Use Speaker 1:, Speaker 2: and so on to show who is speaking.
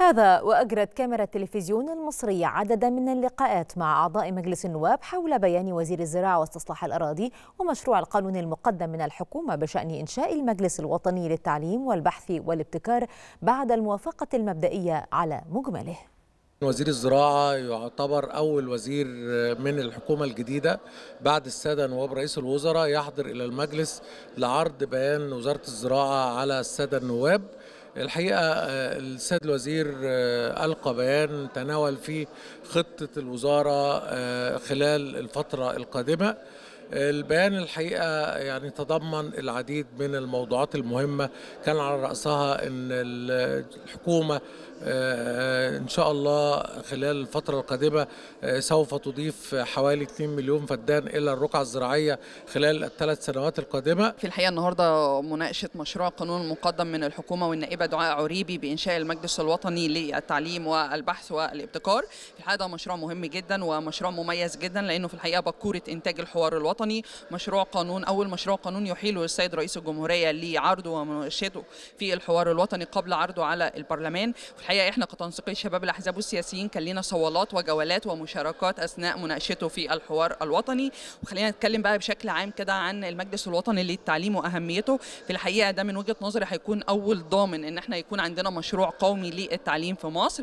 Speaker 1: هذا وأجرت كاميرا التلفزيون المصرية عددا من اللقاءات مع أعضاء مجلس النواب حول بيان وزير الزراعة واستصلاح الأراضي ومشروع القانون المقدم من الحكومة بشأن إنشاء المجلس الوطني للتعليم والبحث والابتكار بعد الموافقة المبدئية على مجمله
Speaker 2: وزير الزراعة يعتبر أول وزير من الحكومة الجديدة بعد السادة نواب رئيس الوزراء يحضر إلى المجلس لعرض بيان وزارة الزراعة على السادة النواب الحقيقة آه، السيد الوزير آه، ألقى بيان تناول فيه خطة الوزارة آه، خلال الفترة القادمة البيان الحقيقة يعني تضمن العديد من الموضوعات المهمة كان على رأسها أن الحكومة آه، إن شاء الله خلال الفترة القادمة آه، سوف تضيف حوالي 2 مليون فدان إلى الرقعة الزراعية خلال الثلاث سنوات القادمة
Speaker 3: في الحقيقة النهاردة مناقشة مشروع قانون مقدم من الحكومة والنائبة دعاء عريبي بإنشاء المجلس الوطني للتعليم والبحث والابتكار في الحقيقة ده مشروع مهم جدا ومشروع مميز جدا لأنه في الحقيقة بكورة إنتاج الحوار الوطني الوطني مشروع قانون أول مشروع قانون يحيله السيد رئيس الجمهورية لعرضه ومناقشته في الحوار الوطني قبل عرضه على البرلمان في الحقيقة إحنا كتنسيقي شباب الأحزاب والسياسيين كان لنا صوالات وجولات ومشاركات أثناء مناقشته في الحوار الوطني وخلينا نتكلم بقى بشكل عام كده عن المجلس الوطني للتعليم وأهميته في الحقيقة ده من وجهة نظري هيكون أول ضامن إن إحنا يكون عندنا مشروع قومي للتعليم في مصر